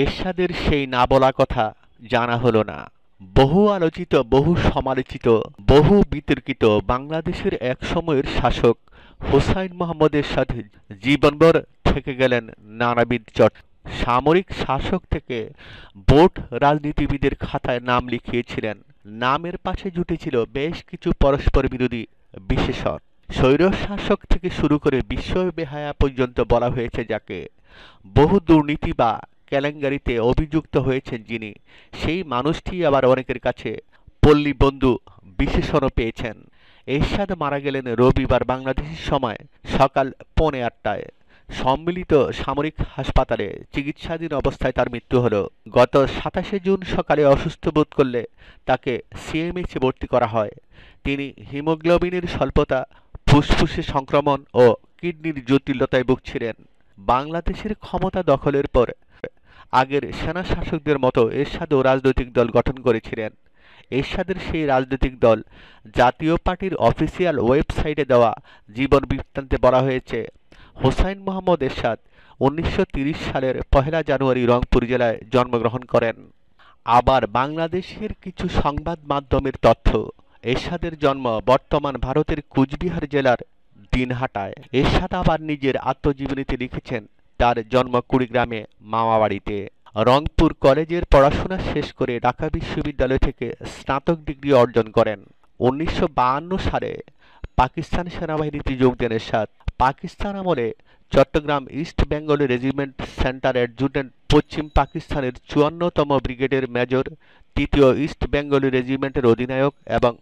এরশাদের সেই না বলা কথা জানা হলো না বহু আলোচিত বহু সমালোচিত বহু বিতর্কিত বাংলাদেশের এক সময়ের শাসক হোসাইন মোহাম্মদের সাথে জীবনভর থেকে গেলেন নানাবিদ চট সামরিক শাসক থেকে বোট রাজনীতিবিদের খাতায় নাম লিখিয়েছিলেন নামের পাশে জুটেছিল বেশ কিছু পরস্পর বিরোধী বিশেষণ স্বৈর শাসক থেকে শুরু করে বিশ্ব বেহায়া পর্যন্ত বলা হয়েছে যাকে বহু দুর্নীতি বা কেলেঙ্কারিতে অভিযুক্ত হয়েছেন যিনি সেই মানুষটি আবার অনেকের কাছে পল্লী বন্ধু বিশেষণও পেয়েছেন এরশাদ মারা গেলেন রবিবার বাংলাদেশের সময় সকাল পৌনে আটটায় সম্মিলিত সামরিক হাসপাতালে চিকিৎসাধীন অবস্থায় তার মৃত্যু হল গত সাতাশে জুন সকালে অসুস্থ বোধ করলে তাকে সিএমএইচে ভর্তি করা হয় তিনি হিমোগ্লোবিনের স্বল্পতা ফুসফুসে সংক্রমণ ও কিডনির জটিলতায় ভুগছিলেন বাংলাদেশের ক্ষমতা দখলের পর আগের সেনা শাসকদের মতো এরশাদও রাজনৈতিক দল গঠন করেছিলেন এরশাদের সেই রাজনৈতিক দল জাতীয় পার্টির অফিসিয়াল ওয়েবসাইটে দেওয়া জীবন বৃত্তান্তে বলা হয়েছে হোসাইন মোহাম্মদ এরশাদ উনিশশো সালের পহেলা জানুয়ারি রংপুর জেলায় জন্মগ্রহণ করেন আবার বাংলাদেশের কিছু সংবাদ মাধ্যমের তথ্য এরশাদের জন্ম বর্তমান ভারতের কুচবিহার জেলার দিনহাটায় এরশাদ আবার নিজের আত্মজীবনীতে লিখেছেন তার জন্ম কুড়িগ্রামে মামাবাড়িতে রংপুর কলেজের পড়াশোনা শেষ করে ঢাকা বিশ্ববিদ্যালয় থেকে স্নাতক ডিগ্রি অর্জন করেন উনিশশো সালে পাকিস্তান সেনাবাহিনীতে যোগ দেন এরশাদ পাকিস্তান আমলে Chittagong East Bengal regiment centre adjutant পশ্চিম পাকিস্তানের চুয়ান্নতম ব্রিগেডের মেজর তৃতীয় ইস্ট বেঙ্গল রেজিমেন্টের অধিনায়ক এবং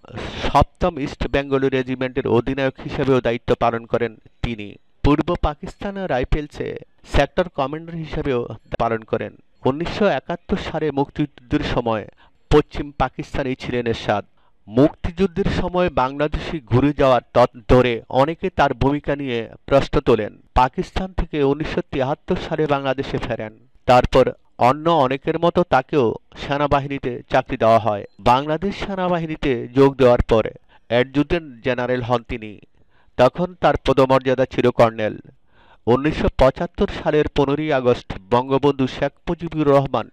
সপ্তম ইস্ট বেঙ্গল রেজিমেন্টের অধিনায়ক হিসেবেও দায়িত্ব পালন করেন তিনি পূর্ব পাকিস্তান রাইফেলসে সেক্টর কমান্ডার হিসাবেও পালন করেন উনিশশো সালে মুক্তিযুদ্ধের সময় পশ্চিম পাকিস্তানি ছিলেন এরশাদ মুক্তিযুদ্ধের সময় বাংলাদেশে ঘুরে যাওয়ার ধরে অনেকে তার ভূমিকা নিয়ে প্রশ্ন তোলেন পাকিস্তান থেকে উনিশশো সালে বাংলাদেশে ফেরেন তারপর অন্য অনেকের মতো তাকেও সেনাবাহিনীতে চাকরি দেওয়া হয় বাংলাদেশ সেনাবাহিনীতে যোগ দেওয়ার পর অ্যাডজুটেন্ট জেনারেল হন তিনি তখন তার পদমর্যাদা ছিল কর্নেল উনিশশো সালের পনেরোই আগস্ট বঙ্গবন্ধু শেখ মুজিবুর রহমান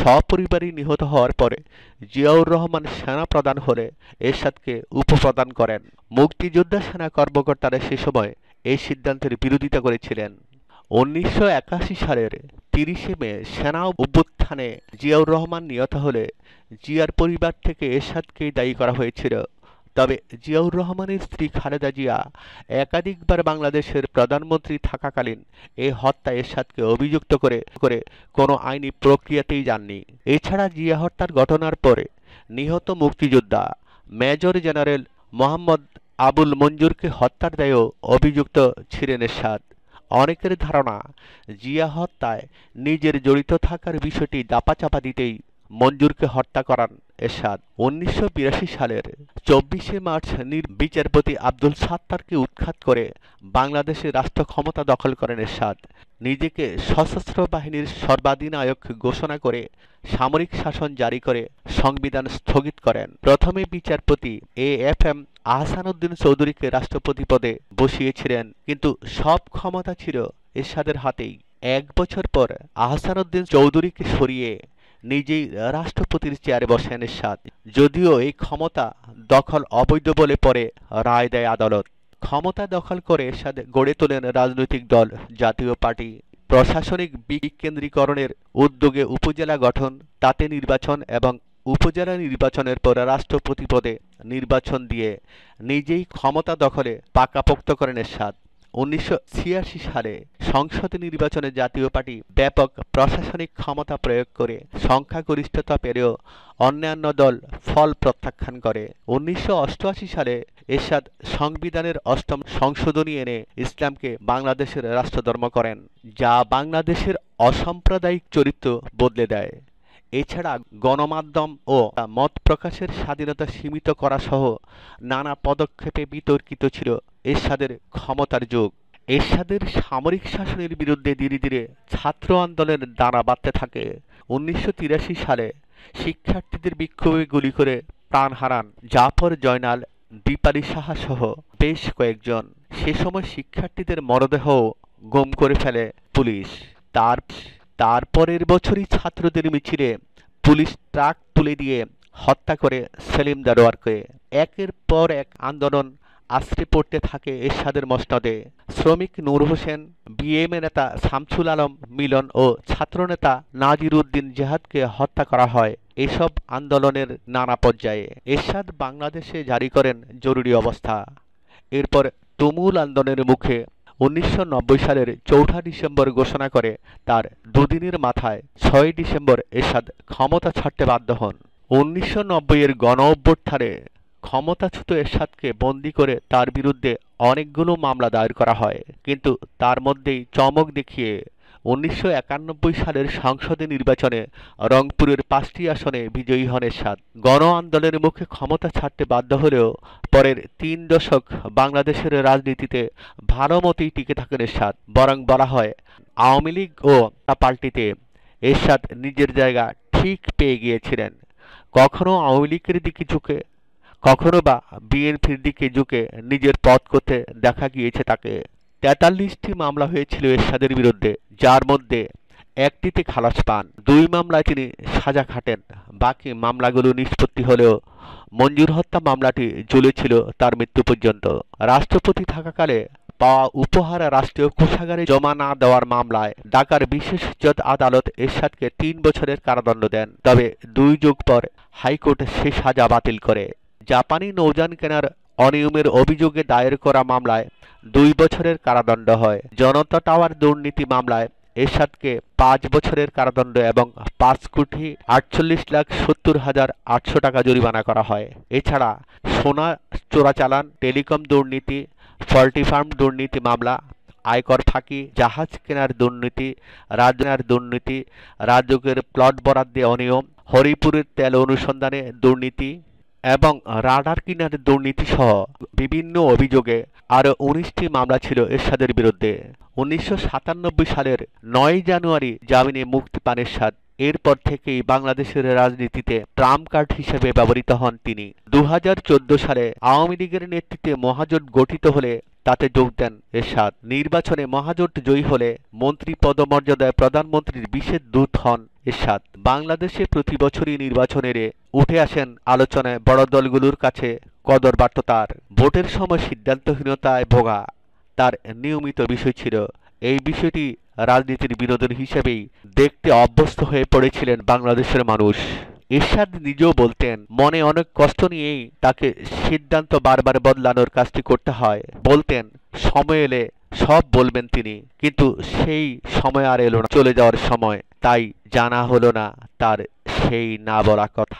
সপরিবারে নিহত হওয়ার পরে জিয়াউর রহমান সেনা প্রদান হলে এরশাদকে উপপ্রদান করেন মুক্তিযোদ্ধা সেনা কর্মকর্তারা সে সময় এই সিদ্ধান্তের বিরোধিতা করেছিলেন উনিশশো সালের তিরিশে মে সেনা অভ্যুত্থানে জিয়াউর রহমান নিহত হলে জিয়ার পরিবার থেকে এরশাদকেই দায়ী করা হয়েছিল তবে জিয়াউর রহমানের স্ত্রী খালেদা জিয়া একাধিকবার বাংলাদেশের প্রধানমন্ত্রী থাকাকালীন এ হত্যা এরশাদকে অভিযুক্ত করে করে কোনো আইনি প্রক্রিয়াতেই যাননি এছাড়া জিয়া হত্যার ঘটনার পরে নিহত মুক্তিযোদ্ধা মেজর জেনারেল মোহাম্মদ আবুল মঞ্জুরকে হত্যার দায়েও অভিযুক্ত ছিলেন এরশাদ অনেকের ধারণা জিয়া হত্যায় নিজের জড়িত থাকার বিষয়টি দাপাচাপা দিতেই মঞ্জুরকে হত্যা করান এরশাদ উনিশশো সালের চব্বিশে মার্চ বিচারপতি আব্দুল সাত্তারকে উৎখাত করে বাংলাদেশের রাষ্ট্র ক্ষমতা দখল করেন এরশাদ নিজেকে সশস্ত্র বাহিনীর সর্বাধিনায়ক ঘোষণা করে সামরিক শাসন জারি করে সংবিধান স্থগিত করেন প্রথমে বিচারপতি এ এফ এম আহসানুদ্দিন চৌধুরীকে রাষ্ট্রপতি পদে বসিয়েছিলেন কিন্তু সব ক্ষমতা ছিল এরশাদের হাতেই এক বছর পর আহসানুদ্দিন চৌধুরীকে সরিয়ে নিজেই রাষ্ট্রপতির চেয়ারে বসেন সাদ যদিও এই ক্ষমতা দখল অবৈধ বলে পরে রায় দেয় আদালত ক্ষমতা দখল করে এরশাদ গড়ে তোলেন রাজনৈতিক দল জাতীয় পার্টি প্রশাসনিক বিকেন্দ্রীকরণের উদ্যোগে উপজেলা গঠন তাতে নির্বাচন এবং উপজেলা নির্বাচনের পর রাষ্ট্রপতি পদে নির্বাচন দিয়ে নিজেই ক্ষমতা দখলে পাকাপোক্ত করেন এরশাদ উনিশশো সালে সংসদ নির্বাচনে জাতীয় পার্টি ব্যাপক প্রশাসনিক ক্ষমতা প্রয়োগ করে সংখ্যাগরিষ্ঠতা পেরেও অন্যান্য দল ফল প্রত্যাখ্যান করে উনিশশো সালে এরশাদ সংবিধানের অষ্টম সংশোধনী এনে ইসলামকে বাংলাদেশের রাষ্ট্রধর্ম করেন যা বাংলাদেশের অসাম্প্রদায়িক চরিত্র বদলে দেয় এছাড়া গণমাধ্যম ও মত প্রকাশের স্বাধীনতা সীমিত করা সহ নানা পদক্ষেপে বিতর্কিত ছিল এরশাদের ক্ষমতার যুগ এরশাদের সামরিক শাসনের বিরুদ্ধে ধীরে ধীরে ছাত্র আন্দোলনের দাঁড়া বাড়তে থাকে উনিশশো সালে শিক্ষার্থীদের বিক্ষোভে গুলি করে প্রাণ হারান জাফর জয়নাল দীপালি সাহা সহ বেশ কয়েকজন সে সময় শিক্ষার্থীদের মরদেহ গম করে ফেলে পুলিশ তার তারপরের বছরই ছাত্রদের মিছিলে পুলিশ ট্রাক তুলে দিয়ে হত্যা করে সেলিম দারোয়ারকে একের পর এক আন্দোলন আশ্রে পড়তে থাকে এরশাদের মসনদে শ্রমিক নূর হোসেন বিএমএ নেতা শামসুল আলম মিলন ও ছাত্রনেতা নাজির উদ্দিন জেহাদকে হত্যা করা হয় এসব আন্দোলনের নানা পর্যায়ে এরশাদ বাংলাদেশে জারি করেন জরুরি অবস্থা এরপর তুমুল আন্দোলনের মুখে উনিশশো সালের চৌঠা ডিসেম্বর ঘোষণা করে তার দুদিনের মাথায় ছয় ডিসেম্বর এরশাদ ক্ষমতা ছাড়তে বাধ্য হন উনিশশো নব্বইয়ের গণ অভ্যুত্থানে ক্ষমতাচ্যুত এরশাদকে বন্দি করে তার বিরুদ্ধে অনেকগুলো মামলা দায়ের করা হয় কিন্তু তার মধ্যেই চমক দেখিয়ে উনিশশো সালের সংসদে নির্বাচনে রংপুরের পাঁচটি আসনে বিজয়ী হন এরশাদ গণ আন্দোলনের মুখে ক্ষমতা ছাড়তে বাধ্য হলেও পরের তিন দশক বাংলাদেশের রাজনীতিতে ভালো মতেই টিকে থাকেন এরশাদ বরং বলা হয় আওয়ামী লীগ ও পাল্টিতে এরশাদ নিজের জায়গা ঠিক পেয়ে গিয়েছিলেন কখনো আওয়ামী লীগের দিকে ঝুঁকে কখনো বা বিএনপির দিকে ঝুঁকে নিজের পথ করতে দেখা গিয়েছে তাকে তেতাল্লিশটি মামলা হয়েছিল এরশাদের বিরুদ্ধে যার মধ্যে একটিতে খালাস পান দুই মামলায় তিনি সাজা খাটেন বাকি মামলাগুলো নিষ্পত্তি হলেও মঞ্জুর হত্যা মামলাটি জ্বলেছিল তার মৃত্যু পর্যন্ত রাষ্ট্রপতি থাকাকালে পাওয়া উপহার রাষ্ট্রীয় কোষাগারে জমা না দেওয়ার মামলায় ঢাকার বিশেষ জজ আদালত এরশাদকে তিন বছরের কারাদণ্ড দেন তবে দুই যুগ পর হাইকোর্ট সে সাজা বাতিল করে জাপানি নৌযান কেনার অনিয়মের অভিযোগে দায়ের করা মামলায় দুই বছরের কারাদণ্ড হয় জনতা টাওয়ার দুর্নীতি মামলায় এরশাদকে পাঁচ বছরের কারাদণ্ড এবং পাঁচ কোটি আটচল্লিশ লাখ সত্তর হাজার আটশো টাকা জরিমানা করা হয় এছাড়া সোনা চোরাচালান টেলিকম দুর্নীতি ফল্টি ফার্ম দুর্নীতি মামলা আয়কর ফাঁকি জাহাজ কেনার দুর্নীতি রাজনার দুর্নীতি রাজকের প্লট বরাদ্দে অনিয়ম হরিপুরের তেল অনুসন্ধানে দুর্নীতি এবং রাডার কিনার দুর্নীতি সহ বিভিন্ন অভিযোগে আরও উনিশটি মামলা ছিল এরশাদের বিরুদ্ধে উনিশশো সালের নয় জানুয়ারি জামিনে মুক্তি পান এরশাদ এরপর থেকেই বাংলাদেশের রাজনীতিতে ট্রাম্প কার্ড হিসেবে ব্যবহৃত হন তিনি দু সালে আওয়ামী লীগের নেতৃত্বে মহাজোট গঠিত হলে তাতে যোগ দেন এরশাদ নির্বাচনে মহাজোট জয়ী হলে মন্ত্রী পদমর্যাদায় প্রধানমন্ত্রীর বিশেষ দূত হন এরশাদ বাংলাদেশে প্রতি বছরই নির্বাচনের উঠে আসেন আলোচনায় বড় দলগুলোর কাছে কদর তার ভোটের সময় সিদ্ধান্তহীনতায় ভোগা তার নিয়মিত বিষয় ছিল এই বিষয়টি রাজনীতির বিনোদন হিসেবেই দেখতে অভ্যস্ত হয়ে পড়েছিলেন বাংলাদেশের মানুষ এরশাদ নিজেও বলতেন মনে অনেক কষ্ট নিয়েই তাকে সিদ্ধান্ত বারবার বদলানোর কাজটি করতে হয় বলতেন সময় এলে সব বলবেন তিনি কিন্তু সেই সময় আর এলো না চলে যাওয়ার সময় তাই জানা হলো না তার সেই না বলা কথা